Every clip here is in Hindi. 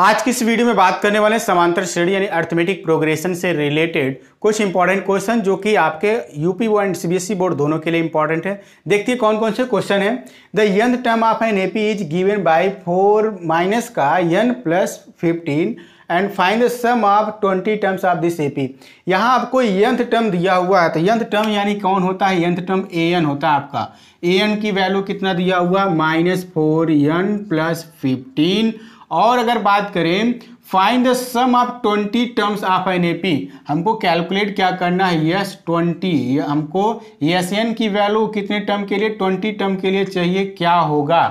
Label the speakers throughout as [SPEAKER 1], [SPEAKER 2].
[SPEAKER 1] आज की इस वीडियो में बात करने वाले समांतर श्रेणी यानी अर्थमेटिक प्रोग्रेशन से रिलेटेड कुछ इंपॉर्टेंट क्वेश्चन जो कि आपके UP board and CBSE board दोनों के लिए इंपॉर्टेंट है हैं कौन कौन से क्वेश्चन है the n term of an AP is given by four minus का n plus fifteen and find the sum of twenty terms of this AP यहाँ आपको यंथ टर्म दिया हुआ है तो यंथ टर्म यानी कौन होता है यंथ टर्म ए एन होता है आपका ए एन की वैल्यू कितना दिया हुआ minus four n plus fifteen और अगर बात करें find the sum of twenty terms of an हमको कैलकुलेट क्या करना है यस ट्वेंटी हमको यस एन की वैल्यू कितने टर्म के लिए ट्वेंटी टर्म के लिए चाहिए क्या होगा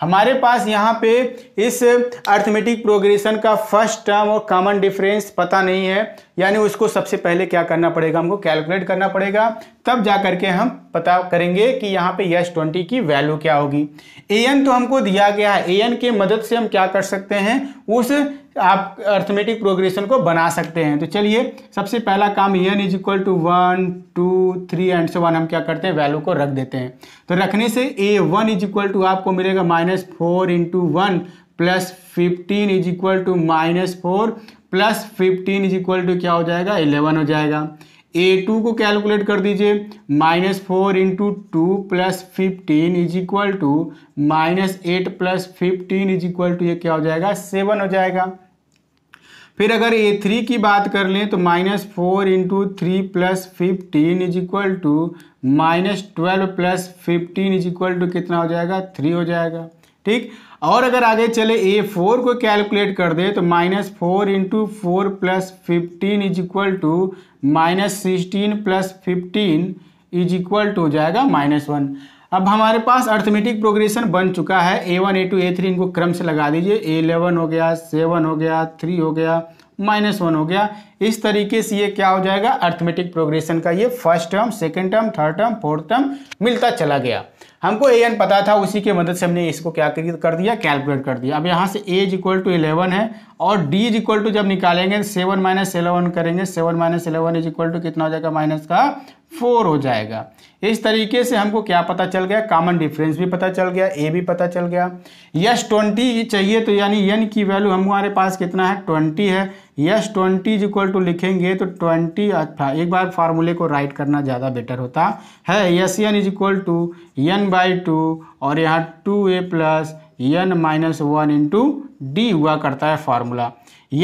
[SPEAKER 1] हमारे पास यहाँ पे इस अर्थमेटिक प्रोग्रेशन का फर्स्ट टर्म और कॉमन डिफरेंस पता नहीं है यानी उसको सबसे पहले क्या करना पड़ेगा हमको कैलकुलेट करना पड़ेगा तब जा करके हम पता करेंगे कि यहाँ पे यश ट्वेंटी की वैल्यू क्या होगी ए एन तो हमको दिया गया है ए एन के मदद से हम क्या कर सकते हैं उस आप अर्थमेटिक प्रोग्रेशन को बना सकते हैं तो चलिए सबसे पहला काम n is equal to one two three and so on हम क्या करते हैं वैल्यू को रख देते हैं तो रखने से a one is equal to आपको मिलेगा minus four into one plus fifteen is equal to minus four plus fifteen is equal to क्या हो जाएगा इलेवन हो जाएगा ए टू को कैलकुलेट कर दीजिए minus four into two plus fifteen is equal to minus eight plus fifteen is equal to ये क्या हो जाएगा सेवन हो जाएगा फिर अगर ए थ्री की बात कर लें तो minus four into three plus fifteen is equal to minus twelve plus fifteen is equal to कितना हो जाएगा थ्री हो जाएगा ठीक और अगर आगे चले ए फोर को कैलकुलेट कर दे तो minus four into four plus fifteen is equal to minus sixteen plus fifteen is equal to हो जाएगा माइनस वन अब हमारे पास अर्थमेटिक प्रोग्रेशन बन चुका है a one a two a three इनको क्रम से लगा दीजिए ए इलेवन हो गया सेवन हो गया थ्री हो गया माइनस वन हो गया इस तरीके से ये क्या हो जाएगा अर्थमेटिक प्रोग्रेशन का ये first term second term third term fourth term मिलता चला गया हमको ए एन पता था उसी के मदद से हमने इसको क्या कर दिया कैलकुलेट कर दिया अब यहाँ से a is equal to eleven है और डी इज इक्वल टू जब निकालेंगे सेवन माइनस इलेवन करेंगे seven minus eleven is equal to कितना हो जाएगा माइनस का फोर हो जाएगा इस तरीके से हमको क्या पता चल गया कॉमन डिफरेंस भी पता चल गया ए भी पता चल गया यश ट्वेंटी चाहिए तो यानी एन की वैल्यू हमारे पास कितना है ट्वेंटी है S twenty is equal to लिखेंगे तो ट्वेंटी अच्छा एक बार फार्मूले को राइट करना ज़्यादा बेटर होता है yes n is equal to n by two और यहाँ two a plus n minus one into d हुआ करता है फार्मूला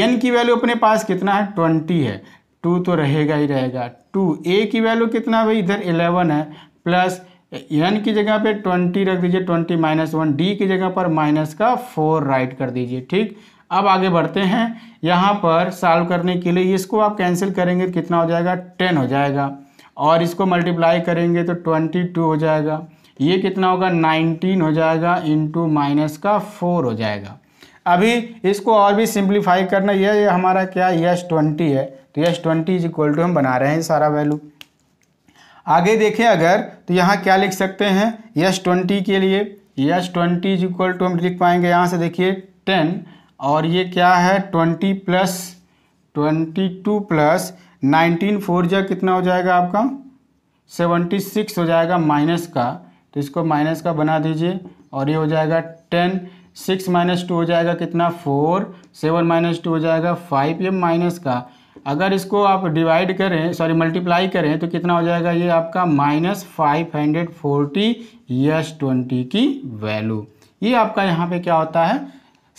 [SPEAKER 1] एन की वैल्यू अपने पास कितना है ट्वेंटी है टू तो रहेगा ही रहेगा टू ए की वैल्यू कितना भाई इधर इलेवन है प्लस एन की जगह पे ट्वेंटी रख दीजिए ट्वेंटी माइनस वन डी की जगह पर माइनस का फोर राइट कर दीजिए ठीक अब आगे बढ़ते हैं यहाँ पर सॉल्व करने के लिए इसको आप कैंसिल करेंगे कितना हो जाएगा टेन हो जाएगा और इसको मल्टीप्लाई करेंगे तो ट्वेंटी टू हो जाएगा ये कितना होगा नाइनटीन हो जाएगा इंटू माइनस का फोर हो जाएगा अभी इसको और भी सिंप्लीफाई करना यह हमारा क्या यस ट्वेंटी है तो S twenty is equal to हम बना रहे हैं सारा वैल्यू आगे देखें अगर तो यहाँ क्या लिख सकते हैं यस ट्वेंटी के लिए S twenty is equal to हम लिख पाएंगे यहाँ से देखिए टेन और ये क्या है twenty plus twenty two plus nineteen four जो कितना हो जाएगा आपका सेवेंटी सिक्स हो जाएगा माइनस का तो इसको माइनस का बना दीजिए और ये हो जाएगा टेन सिक्स माइनस टू हो जाएगा कितना फोर सेवन माइनस टू हो जाएगा फाइव ये माइनस का अगर इसको आप डिवाइड करें सॉरी मल्टीप्लाई करें तो कितना हो जाएगा ये आपका minus five hundred forty S twenty की वैल्यू ये आपका यहाँ पे क्या होता है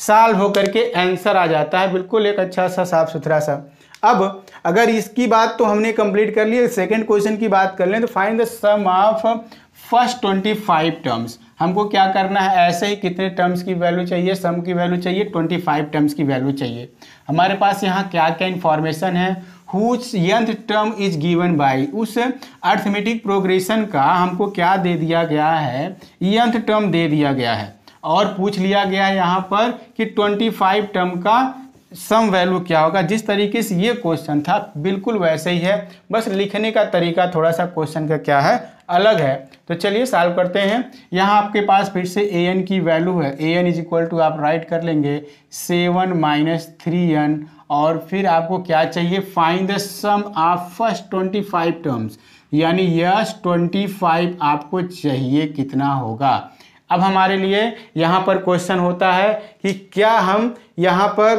[SPEAKER 1] साल होकर के आंसर आ जाता है बिल्कुल एक अच्छा सा साफ सुथरा सा अब अगर इसकी बात तो हमने कंप्लीट कर ली सेकंड क्वेश्चन की बात कर लें तो find the sum of first twenty five terms हमको क्या करना है ऐसे ही कितने टर्म्स की वैल्यू चाहिए सम की वैल्यू चाहिए 25 टर्म्स की वैल्यू चाहिए हमारे पास यहाँ क्या क्या इन्फॉर्मेशन है whose nth term is given by उस अर्थमेटिक प्रोग्रेशन का हमको क्या दे दिया गया है यंथ टर्म दे दिया गया है और पूछ लिया गया है यहाँ पर कि 25 टर्म का सम वैल्यू क्या होगा जिस तरीके से ये क्वेश्चन था बिल्कुल वैसे ही है बस लिखने का तरीका थोड़ा सा क्वेश्चन का क्या है अलग है तो चलिए सॉल्व करते हैं यहाँ आपके पास फिर से ए एन की वैल्यू है a n is equal to आप राइट कर लेंगे सेवन माइनस थ्री एन और फिर आपको क्या चाहिए find the sum of first twenty five terms यानी यस ट्वेंटी फाइव आपको चाहिए कितना होगा अब हमारे लिए यहाँ पर क्वेश्चन होता है कि क्या हम यहाँ पर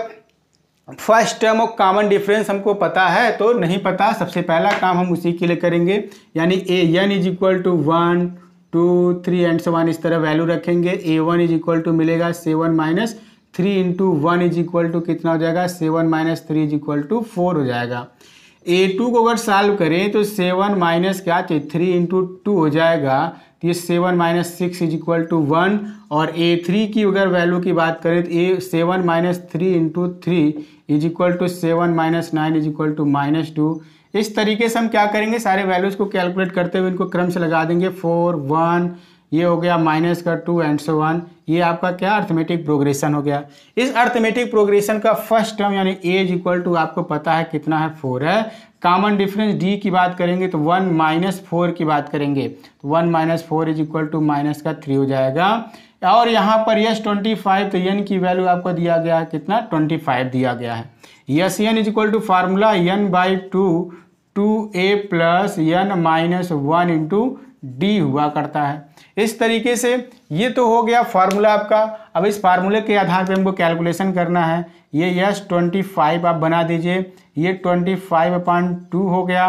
[SPEAKER 1] फर्स्ट टर्म और कॉमन डिफरेंस हमको पता है तो नहीं पता सबसे पहला काम हम उसी के लिए करेंगे यानी a n is equal to one two three and seven इस तरह वैल्यू रखेंगे a one is equal to मिलेगा seven minus three into one is equal to कितना हो जाएगा seven minus three is equal to four हो जाएगा ए टू को अगर सॉल्व करें तो सेवन माइनस क्या थ्री इंटू टू हो जाएगा तो ये seven minus six is equal to one और ए थ्री की अगर वैल्यू की बात करें तो a seven minus three into three is equal to seven minus nine is equal to minus two इस तरीके से हम क्या करेंगे सारे वैल्यूज़ को कैलकुलेट करते हुए इनको क्रम से लगा देंगे फोर वन ये हो गया माइनस का टू एंड सो वन ये आपका क्या अर्थमेटिक प्रोग्रेशन हो गया इस अर्थमेटिक प्रोग्रेशन का फर्स्ट टर्म यानी ए इज इक्वल टू आपको पता है कितना है फोर है कॉमन डिफरेंस डी की बात करेंगे तो वन माइनस फोर की बात करेंगे तो one minus four is equal to minus का थ्री हो जाएगा और यहाँ पर यस ट्वेंटी फाइव तो यन की वैल्यू आपको दिया गया है कितना ट्वेंटी फाइव दिया गया है yes n is equal to formula n by two two a plus n minus one into d हुआ करता है इस तरीके से ये तो हो गया फार्मूला आपका अब इस फार्मूले के आधार पे हमको कैलकुलेशन करना है ये यस ट्वेंटी फाइव आप बना दीजिए ये ट्वेंटी फाइव अपॉन टू हो गया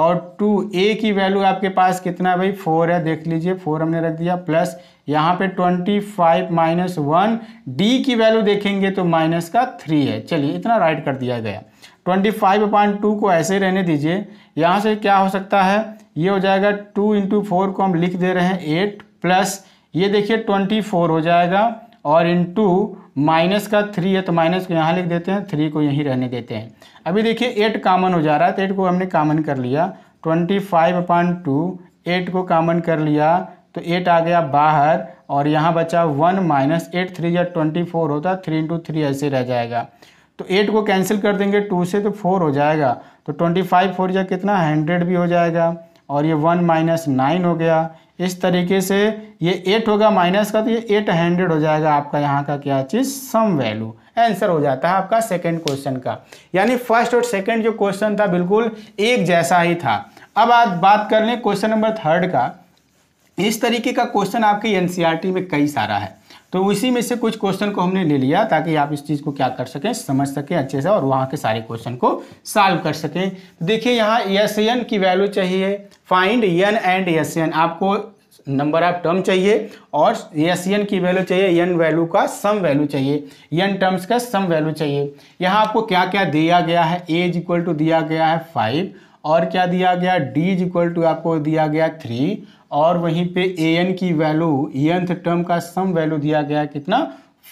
[SPEAKER 1] और टू ए की वैल्यू आपके पास कितना भाई फोर है देख लीजिए फोर हमने रख दिया प्लस यहाँ पे twenty five minus one d की वैल्यू देखेंगे तो माइनस का थ्री है चलिए इतना राइट कर दिया गया ट्वेंटी फाइव पॉइंट टू को ऐसे रहने दीजिए यहाँ से क्या हो सकता है ये हो जाएगा टू इंटू फोर को हम लिख दे रहे हैं एट प्लस ये देखिए ट्वेंटी फोर हो जाएगा और टू माइनस का थ्री है तो माइनस को यहाँ लिख देते हैं थ्री को यहीं रहने देते हैं अभी देखिए एट कामन हो जा रहा है तो एट को हमने कामन कर लिया twenty five upon two eight को कामन कर लिया तो एट आ गया बाहर और यहाँ बचा वन माइनस एट थ्री या ट्वेंटी फोर होता थ्री इंटू थ्री ऐसे रह जाएगा तो एट को कैंसिल कर देंगे टू से तो फोर हो जाएगा तो ट्वेंटी फाइव फोर या कितना हंड्रेड भी हो जाएगा और ये वन माइनस नाइन हो गया इस तरीके से ये एट होगा माइनस का तो ये एट हंड्रेड हो जाएगा आपका यहाँ का क्या चीज़ सम वैल्यू आंसर हो जाता है आपका सेकंड क्वेश्चन का यानी फर्स्ट और सेकंड जो क्वेश्चन था बिल्कुल एक जैसा ही था अब आज बात कर लें क्वेश्चन नंबर थर्ड का इस तरीके का क्वेश्चन आपके एन e में कई सारा है तो उसी में से कुछ क्वेश्चन को हमने ले लिया ताकि आप इस चीज़ को क्या कर सकें समझ सकें अच्छे से और वहाँ के सारे क्वेश्चन को सॉल्व कर सकें देखिए यहाँ एस एन की वैल्यू चाहिए find n and S n आपको नंबर ऑफ टर्म चाहिए और एस एन की वैल्यू चाहिए एन वैल्यू का सम वैल्यू चाहिए एन टर्म्स का सम वैल्यू चाहिए यहाँ आपको क्या क्या दिया गया है एज इक्वल टू दिया गया है फाइव और क्या दिया गया d इज इक्वल टू आपको दिया गया थ्री और वहीं पे ए एन की वैल्यू एंथ टर्म का सम वैल्यू दिया गया कितना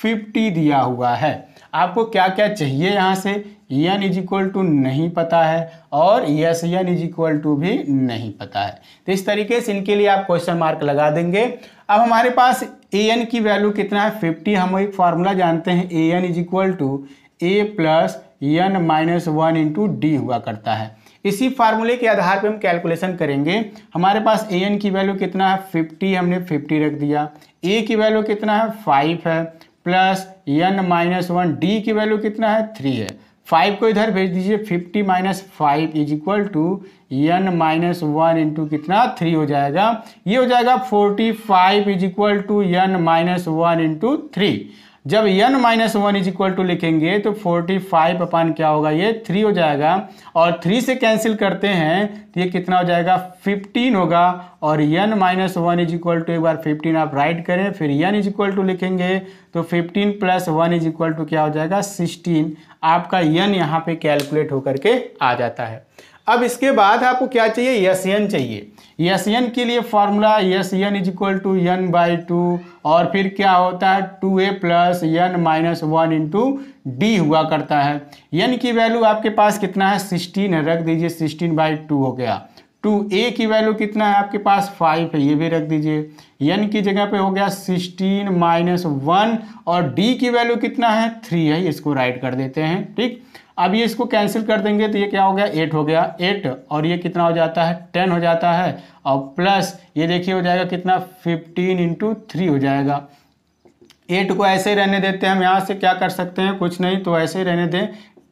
[SPEAKER 1] फिफ्टी दिया हुआ है आपको क्या क्या चाहिए यहाँ से एन इज इक्वल टू नहीं पता है और S n is equal to भी नहीं पता है तो इस तरीके से इनके लिए आप क्वेश्चन मार्क लगा देंगे अब हमारे पास ए एन की वैल्यू कितना है फिफ्टी हम एक फार्मूला जानते हैं a n is equal to a plus n minus one into d हुआ करता है इसी फार्मूले के आधार पे हम कैलकुलेशन करेंगे हमारे पास ए एन की वैल्यू कितना है फिफ्टी हमने फिफ्टी रख दिया ए की वैल्यू कितना है फाइव है plus n minus one d की वैल्यू कितना है थ्री है फाइव को इधर भेज दीजिए fifty minus five is equal to n minus one into कितना थ्री हो जाएगा ये हो जाएगा forty five is equal to n minus one into three जब n minus one is equal to लिखेंगे तो 45 फाइव अपान क्या होगा ये थ्री हो जाएगा और थ्री से कैंसिल करते हैं तो ये कितना हो जाएगा 15 होगा और n minus one is equal to एक बार 15 आप राइट करें फिर n इज इक्वल टू लिखेंगे तो 15 plus one is equal to क्या हो जाएगा 16 आपका n यहाँ पे कैलकुलेट होकर के आ जाता है अब इसके बाद आपको क्या चाहिए यस एन चाहिए यस एन के लिए formula S n is equal to n by two और फिर क्या होता है two a plus n minus one into d हुआ करता है एन की वैल्यू आपके पास कितना है सिक्सटीन है रख दीजिए सिक्सटीन बाई टू हो गया टू ए की वैल्यू कितना है आपके पास फाइव है ये भी रख दीजिए एन की जगह पे हो गया सिक्सटीन माइनस वन और डी की वैल्यू कितना है थ्री है इसको राइट कर देते हैं ठीक अब ये इसको कैंसिल कर देंगे तो ये क्या हो गया एट हो गया एट और ये कितना हो जाता है टेन हो जाता है और प्लस ये देखिए हो जाएगा कितना फिफ्टीन इंटू थ्री हो जाएगा एट को ऐसे ही रहने देते हैं हम यहाँ से क्या कर सकते हैं कुछ नहीं तो ऐसे ही रहने दें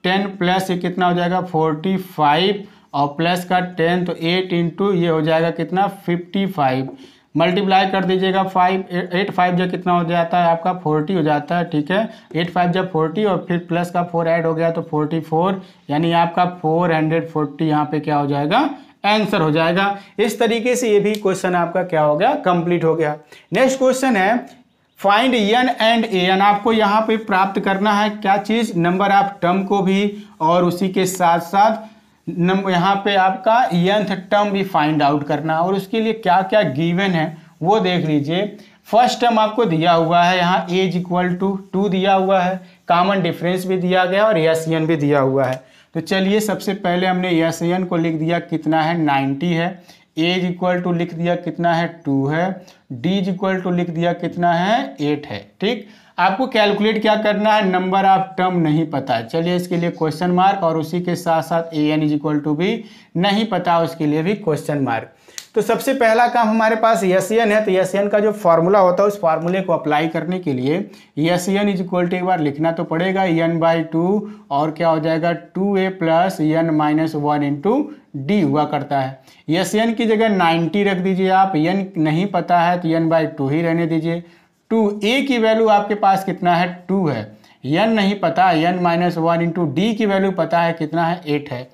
[SPEAKER 1] टेन प्लस ये कितना हो जाएगा फोर्टी फाइव और प्लस का टेन तो एट इंटू ये हो जाएगा कितना फिफ्टी फाइव मल्टीप्लाई कर दीजिएगा फाइव एट फाइव जो कितना हो जाता है आपका फोर्टी हो जाता है ठीक है एट फाइव जब फोर्टी और फिर प्लस का फोर ऐड हो गया तो फोर्टी फोर यानी आपका फोर हंड्रेड फोर्टी यहाँ पे क्या हो जाएगा आंसर हो जाएगा इस तरीके से ये भी क्वेश्चन आपका क्या हो गया कंप्लीट हो गया नेक्स्ट क्वेश्चन है find n and a n आपको यहाँ पे प्राप्त करना है क्या चीज़ नंबर ऑफ टर्म को भी और उसी के साथ साथ नंबर यहाँ पे आपका यंथ टर्म भी फाइंड आउट करना और उसके लिए क्या क्या गिवन है वो देख लीजिए फर्स्ट टर्म आपको दिया हुआ है यहाँ एज इक्वल टू टू दिया हुआ है कॉमन डिफरेंस भी दिया गया और यस एन भी दिया हुआ है तो चलिए सबसे पहले हमने यस एन को लिख दिया कितना है नाइन्टी है एज इक्वल टू लिख दिया कितना है टू है डीज इक्वल टू लिख दिया कितना है एट है ठीक आपको कैलकुलेट क्या करना है नंबर ऑफ टर्म नहीं पता चलिए इसके लिए क्वेश्चन मार्क और उसी के साथ साथ a n is equal to बी नहीं पता उसके लिए भी क्वेश्चन मार्क तो सबसे पहला काम हमारे पास यस एन e है तो यस एन e का जो फार्मूला होता है उस फार्मूले को अप्लाई करने के लिए S n is equal to एक बार लिखना तो पड़ेगा एन बाई टू और क्या हो जाएगा two a plus n minus one into d हुआ करता है यस एन e की जगह नाइन्टी रख दीजिए आप एन नहीं पता है तो एन बाई टू ही रहने दीजिए टू ए की वैल्यू आपके पास कितना है टू है यन नहीं पता n minus one into d की वैल्यू पता है कितना है एट है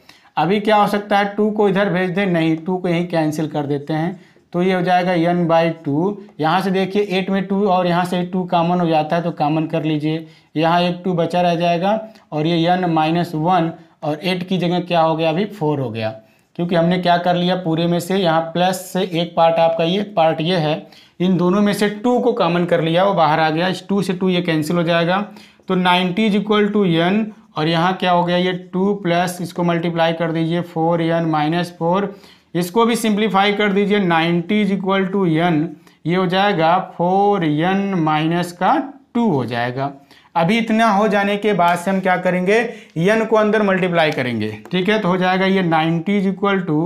[SPEAKER 1] अभी क्या हो सकता है टू को इधर भेज दें नहीं टू को यहीं कैंसिल कर देते हैं तो ये हो जाएगा यन बाई टू यहाँ से देखिए एट में टू और यहाँ से टू कामन हो जाता है तो कामन कर लीजिए यहाँ एक टू बचा रह जाएगा और ये यन माइनस वन और एट की जगह क्या हो गया अभी फोर हो गया क्योंकि हमने क्या कर लिया पूरे में से यहाँ प्लस से एक पार्ट आपका ये पार्ट ये है इन दोनों में से टू को कॉमन कर लिया वो बाहर आ गया इस टू से टू ये कैंसिल हो जाएगा तो ninety is equal to n और यहाँ क्या हो गया ये टू प्लस इसको मल्टीप्लाई कर दीजिए फोर एन माइनस फोर इसको भी सिंप्लीफाई कर दीजिए ninety is equal to n ये हो जाएगा फोर एन माइनस का टू हो जाएगा अभी इतना हो जाने के बाद से हम क्या करेंगे एन को अंदर मल्टीप्लाई करेंगे ठीक है तो हो जाएगा ये ninety is equal to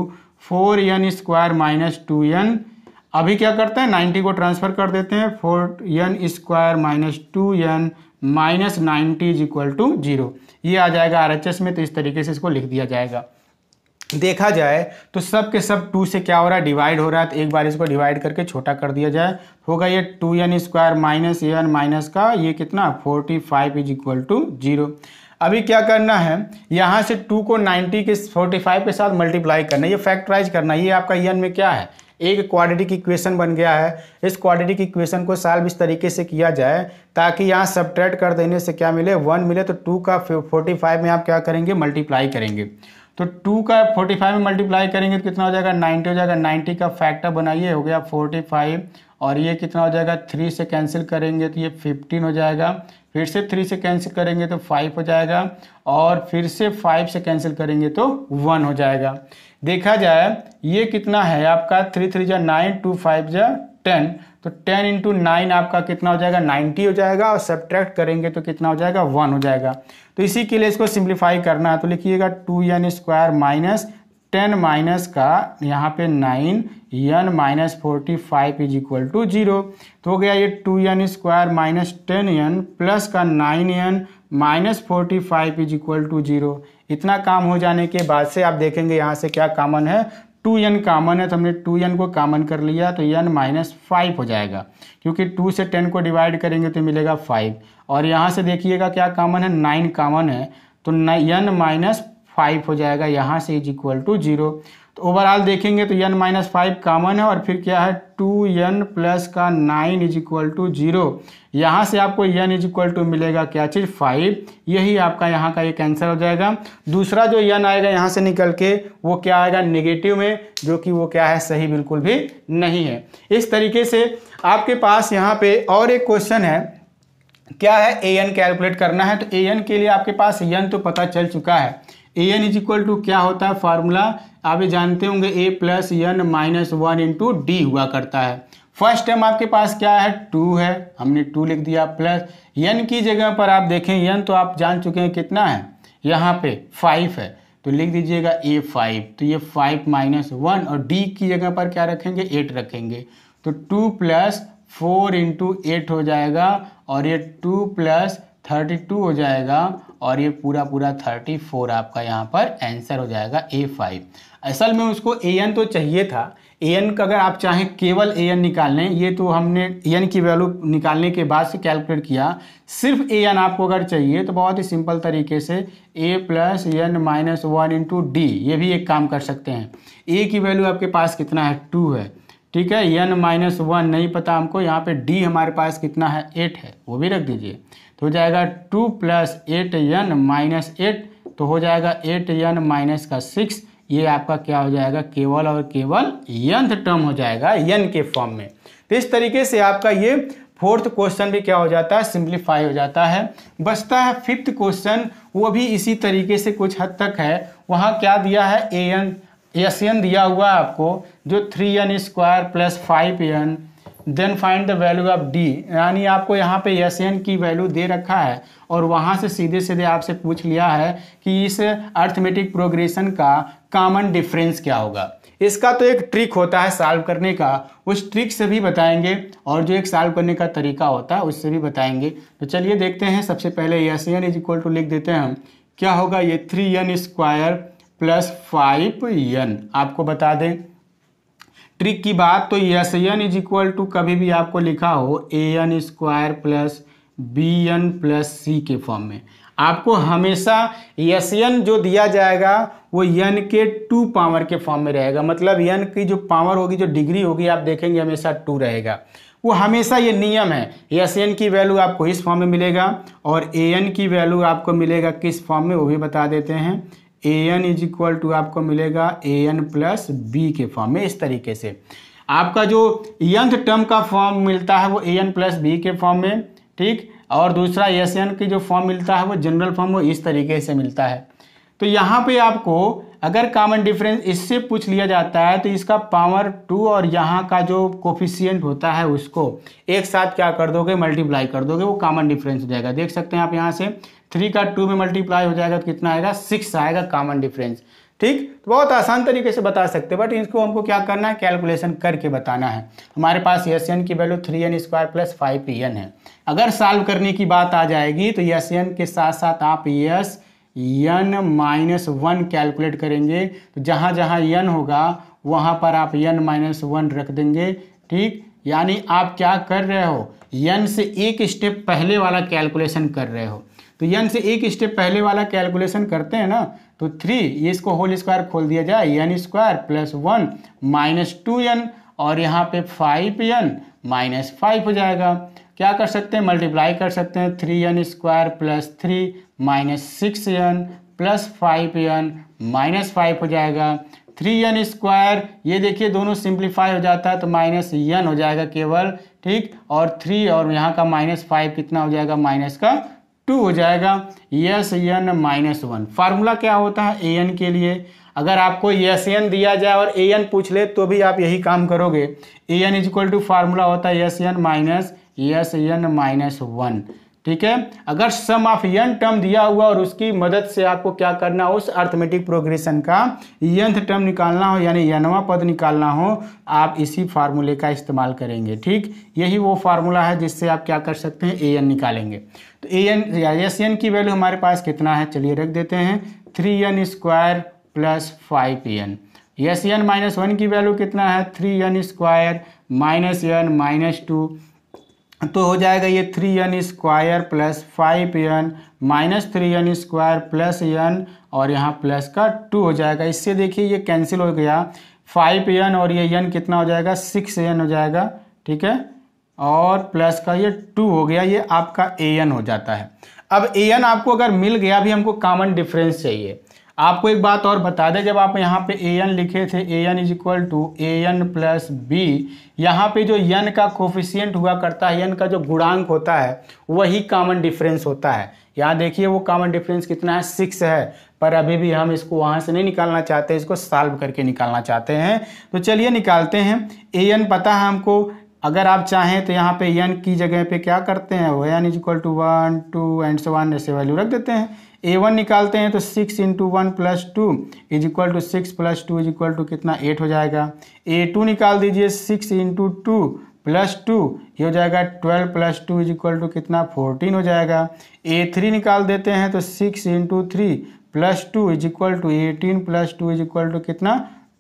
[SPEAKER 1] four n square minus two n अभी क्या करते हैं नाइन्टी को ट्रांसफर कर देते हैं four n square minus two n minus ninety is equal to zero ये आ जाएगा आरएचएस में तो इस तरीके से इसको लिख दिया जाएगा देखा जाए तो सब के सब टू से क्या हो रहा है डिवाइड हो रहा है तो एक बार इसको डिवाइड करके छोटा कर दिया जाए होगा ये two n square minus n minus का ये कितना forty five is equal to zero अभी क्या करना है यहाँ से टू को नाइन्टी के फोर्टी फाइव के साथ मल्टीप्लाई करना ये फैक्ट्राइज करना ये आपका एन में क्या है एक क्वाड्रेटिक इक्वेशन बन गया है इस क्वाड्रेटिक इक्वेशन को सॉल्व इस तरीके से किया जाए ताकि यहाँ सब्ट्रैक्ट कर देने से क्या मिले वन मिले तो टू का फोर्टी फाइव में आप क्या करेंगे मल्टीप्लाई करेंगे तो टू का फोर्टी फाइव में मल्टीप्लाई करेंगे तो कितना हो जाएगा नाइन्टी हो जाएगा नाइन्टी का फैक्टर बनाइए हो गया फोर्टी फाइव और ये कितना हो जाएगा थ्री से कैंसिल करेंगे तो ये फिफ्टीन हो जाएगा फिर से थ्री से कैंसिल करेंगे तो फाइव हो जाएगा और फिर से फाइव से कैंसिल करेंगे तो वन हो जाएगा देखा जाए ये कितना है आपका थ्री थ्री जा नाइन टू फाइव जा टेन तो टेन इंटू नाइन आपका कितना हो जाएगा नाइन्टी हो जाएगा और सब्ट्रैक्ट करेंगे तो कितना हो जाएगा वन हो जाएगा तो इसी के लिए इसको सिंप्लीफाई करना है तो लिखिएगा two n square minus ten minus का यहाँ पे nine n minus forty five is equal to zero तो हो गया ये two n square minus ten n plus का nine n minus forty five is equal to zero इतना काम हो जाने के बाद से आप देखेंगे यहाँ से क्या कॉमन है टू एन कामन है तो हमने टू एन को कामन कर लिया तो एन माइनस फाइव हो जाएगा क्योंकि टू से टेन को डिवाइड करेंगे तो मिलेगा फाइव और यहाँ से देखिएगा क्या कॉमन है नाइन कॉमन है तो एन माइनस फाइव हो जाएगा यहाँ से इज इक्वल टू जीरो तो ओवरऑल देखेंगे तो n माइनस फाइव कॉमन है और फिर क्या है टू एन प्लस का nine is equal to zero यहाँ से आपको एन इज इक्वल टू मिलेगा क्या चीज़ फाइव यही आपका यहाँ का एक आंसर हो जाएगा दूसरा जो एन आएगा यहाँ से निकल के वो क्या आएगा नेगेटिव में जो कि वो क्या है सही बिल्कुल भी नहीं है इस तरीके से आपके पास यहाँ पे और एक क्वेश्चन है क्या है ए एन कैलकुलेट करना है तो ए एन के लिए आपके पास एन तो पता चल चुका है a n is equal to क्या होता है फार्मूला आप ये जानते होंगे a plus n minus one into d हुआ करता है फर्स्ट टर्म आपके पास क्या है टू है हमने टू लिख दिया प्लस एन की जगह पर आप देखें एन तो आप जान चुके हैं कितना है यहाँ पे फाइव है तो लिख दीजिएगा ए फाइव तो ये फाइव माइनस वन और डी की जगह पर क्या रखेंगे एट रखेंगे तो two plus four into eight हो जाएगा और ये टू प्लस थर्टी टू हो जाएगा और ये पूरा पूरा थर्टी फोर आपका यहाँ पर आंसर हो जाएगा ए फाइव असल में उसको ए एन तो चाहिए था ए एन का अगर आप चाहें केवल ए एन निकालने ये तो हमने ए एन की वैल्यू निकालने के बाद से कैलकुलेट किया सिर्फ ए एन आपको अगर चाहिए तो बहुत ही सिंपल तरीके से a plus n minus one into d ये भी एक काम कर सकते हैं ए की वैल्यू आपके पास कितना है टू है ठीक है एन माइनस वन नहीं पता हमको यहाँ पे डी हमारे पास कितना है एट है वो भी रख दीजिए तो हो जाएगा two plus eight n minus eight तो हो जाएगा एट यन माइनस का सिक्स ये आपका क्या हो जाएगा केवल और केवल यंथ टर्म हो जाएगा यन के फॉर्म में तो इस तरीके से आपका ये फोर्थ क्वेश्चन भी क्या हो जाता है सिंप्लीफाई हो जाता है बचता है फिफ्थ क्वेश्चन वो भी इसी तरीके से कुछ हद तक है वहाँ क्या दिया है ए एन एस एन दिया हुआ है आपको जो three n square plus five n then find the value of d यानी आपको यहाँ पे एस एन की वैल्यू दे रखा है और वहाँ से सीधे सीधे आपसे पूछ लिया है कि इस अर्थमेटिक प्रोग्रेशन का कॉमन डिफरेंस क्या होगा इसका तो एक ट्रिक होता है सॉल्व करने का उस ट्रिक से भी बताएंगे और जो एक सॉल्व करने का तरीका होता है उससे भी बताएंगे तो चलिए देखते हैं सबसे पहले s n is equal to लिख देते हैं हम क्या होगा ये three n square plus five n आपको बता दें ट्रिक की बात तो s n is equal to कभी भी आपको लिखा हो a n square plus b n plus c के फॉर्म में आपको हमेशा यस एन जो दिया जाएगा वो यन के टू पावर के फॉर्म में रहेगा मतलब यन की जो पावर होगी जो डिग्री होगी आप देखेंगे हमेशा टू रहेगा वो हमेशा ये नियम है एस एन की वैल्यू आपको इस फॉर्म में मिलेगा और ए एन की वैल्यू आपको मिलेगा किस फॉर्म में वो भी बता देते हैं a n is equal to आपको मिलेगा ए एन प्लस बी के फॉर्म में इस तरीके से आपका जो यंथ टर्म का फॉर्म मिलता है वो ए एन प्लस बी के फॉर्म में ठीक और दूसरा एस एन की जो फॉर्म मिलता है वो जनरल फॉर्म वो इस तरीके से मिलता है तो यहाँ पे आपको अगर कॉमन डिफरेंस इससे पूछ लिया जाता है तो इसका पावर टू और यहाँ का जो कोफिशियंट होता है उसको एक साथ क्या कर दोगे मल्टीप्लाई कर दोगे वो कॉमन डिफरेंस हो जाएगा देख सकते हैं आप यहाँ से थ्री का टू में मल्टीप्लाई हो जाएगा तो कितना आएगा सिक्स आएगा कॉमन डिफरेंस ठीक तो बहुत आसान तरीके से बता सकते हैं बट इनको हमको क्या करना है कैलकुलेशन करके बताना है हमारे पास एस एन की value three n square plus five p n है अगर सॉल्व करने की बात आ जाएगी तो एस एन के साथ साथ आप s n minus one calculate करेंगे तो जहाँ जहाँ यन होगा वहाँ पर आप यन माइनस वन रख देंगे ठीक यानी आप क्या कर रहे हो यन से एक स्टेप पहले वाला कैलकुलेशन कर रहे हो तो यन से एक स्टेप पहले वाला कैलकुलेशन करते हैं ना तो थ्री ये इसको होल स्क्वायर खोल दिया जाए n square plus one minus two n और यहाँ पे फाइव यन माइनस फाइव हो जाएगा क्या कर सकते हैं मल्टीप्लाई कर सकते हैं three n square plus three minus six n plus five n minus five हो जाएगा थ्री एन स्क्वायर ये देखिए दोनों सिंप्लीफाई हो जाता है तो माइनस एन हो जाएगा केवल ठीक और थ्री और यहाँ का माइनस फाइव कितना हो जाएगा माइनस का टू हो जाएगा s n minus one formula क्या होता है ए एन के लिए अगर आपको यस एन दिया जाए और ए एन पूछ ले तो भी आप यही काम करोगे a n is equal to formula होता है yes n minus s n minus one ठीक है अगर सम ऑफ यन टर्म दिया हुआ और उसकी मदद से आपको क्या करना हो उस अर्थमेटिक प्रोग्रेशन का यंथ टर्म निकालना हो यानी यनवा पद निकालना हो आप इसी फार्मूले का इस्तेमाल करेंगे ठीक यही वो फार्मूला है जिससे आप क्या कर सकते हैं ए एन निकालेंगे तो ए एन या एस एन की वैल्यू हमारे पास कितना है चलिए रख देते हैं three n square plus five n s n minus one की वैल्यू कितना है three n square minus n minus two तो हो जाएगा ये three n square plus five n minus three n square plus n और यहाँ प्लस का टू हो जाएगा इससे देखिए ये कैंसिल हो गया फाइव एन और ये एन कितना हो जाएगा सिक्स एन हो जाएगा ठीक है और प्लस का ये टू हो गया ये आपका ए एन हो जाता है अब ए एन आपको अगर मिल गया अभी हमको कॉमन डिफरेंस चाहिए आपको एक बात और बता दें जब आप यहाँ पे ए एन लिखे थे a n is equal to a n plus b यहाँ पे जो यन का कोफिशियंट हुआ करता है यन का जो गुणांक होता है वही कॉमन डिफरेंस होता है यहाँ देखिए वो कॉमन डिफरेंस कितना है सिक्स है पर अभी भी हम इसको वहाँ से नहीं निकालना चाहते इसको सॉल्व करके निकालना चाहते हैं तो चलिए निकालते हैं ए एन पता है हमको अगर आप चाहें तो यहाँ पे एन की जगह पे क्या करते हैं वो n is equal to one two and so one ऐसे वैल्यू रख देते हैं ए वन निकालते हैं तो six into one plus two is equal to six plus two is equal to कितना एट हो जाएगा ए टू निकाल दीजिए six into two plus two ये हो जाएगा twelve plus two is equal to कितना फोर्टीन हो जाएगा ए थ्री निकाल देते हैं तो six into three plus two is equal to eighteen plus two is equal to कितना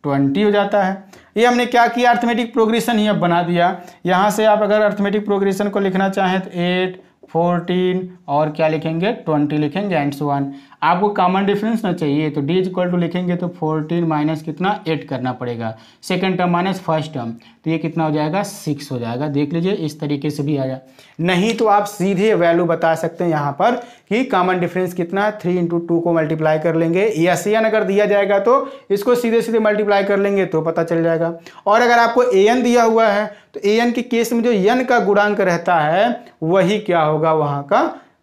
[SPEAKER 1] ट्वेंटी हो जाता है ये हमने क्या किया अर्थमेटिक प्रोग्रेशन ही अब बना दिया यहाँ से आप अगर अर्थमेटिक प्रोग्रेशन को लिखना चाहें तो एट फोर्टीन और क्या लिखेंगे ट्वेंटी लिखेंगे एंड सो वन आपको कॉमन डिफरेंस ना चाहिए तो डी इज इक्वल टू लिखेंगे तो फोर्टीन माइनस कितना एट करना पड़ेगा second term minus first term तो ये कितना हो जाएगा सिक्स हो जाएगा देख लीजिए इस तरीके से भी आया नहीं तो आप सीधे वैल्यू बता सकते हैं यहाँ पर कि कॉमन डिफरेंस कितना थ्री इंटू टू को मल्टीप्लाई कर लेंगे या सी एन अगर दिया जाएगा तो इसको सीधे सीधे मल्टीप्लाई कर लेंगे तो पता चल जाएगा और अगर आपको ए एन दिया हुआ है तो ए एन के केस में जो यन का गुणांक रहता है वही क्या होगा वहाँ का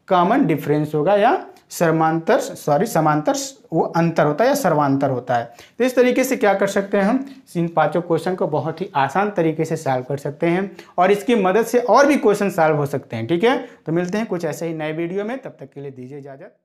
[SPEAKER 1] कॉमन डिफरेंस होगा या समांतर सॉरी समांतर वो अंतर होता है या सर्वांतर होता है तो इस तरीके से क्या कर सकते हैं हम इन पांचों क्वेश्चन को बहुत ही आसान तरीके से सॉल्व कर सकते हैं और इसकी मदद से और भी क्वेश्चन सॉल्व हो सकते हैं ठीक है तो मिलते हैं कुछ ऐसे ही नए वीडियो में तब तक के लिए दीजिए इजाज़त